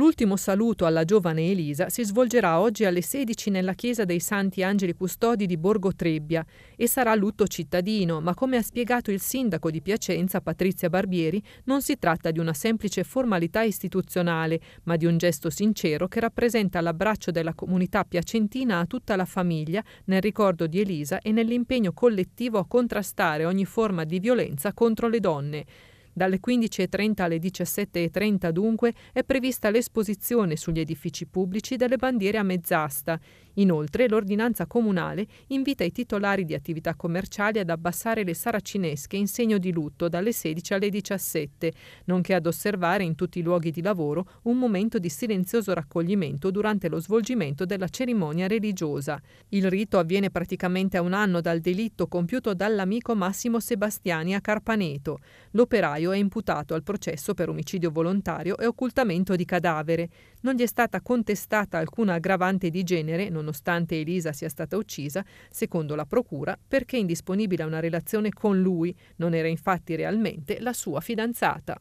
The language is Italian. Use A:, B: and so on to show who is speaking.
A: L'ultimo saluto alla giovane Elisa si svolgerà oggi alle 16 nella chiesa dei Santi Angeli Custodi di Borgo Trebbia e sarà lutto cittadino, ma come ha spiegato il sindaco di Piacenza Patrizia Barbieri, non si tratta di una semplice formalità istituzionale, ma di un gesto sincero che rappresenta l'abbraccio della comunità piacentina a tutta la famiglia nel ricordo di Elisa e nell'impegno collettivo a contrastare ogni forma di violenza contro le donne. Dalle 15.30 alle 17.30 dunque è prevista l'esposizione sugli edifici pubblici delle bandiere a mezz'asta. Inoltre l'ordinanza comunale invita i titolari di attività commerciali ad abbassare le saracinesche in segno di lutto dalle 16 alle 17, nonché ad osservare in tutti i luoghi di lavoro un momento di silenzioso raccoglimento durante lo svolgimento della cerimonia religiosa. Il rito avviene praticamente a un anno dal delitto compiuto dall'amico Massimo Sebastiani a Carpaneto. L'operaio è imputato al processo per omicidio volontario e occultamento di cadavere. Non gli è stata contestata alcuna aggravante di genere, nonostante nonostante Elisa sia stata uccisa, secondo la procura, perché indisponibile a una relazione con lui, non era infatti realmente la sua fidanzata.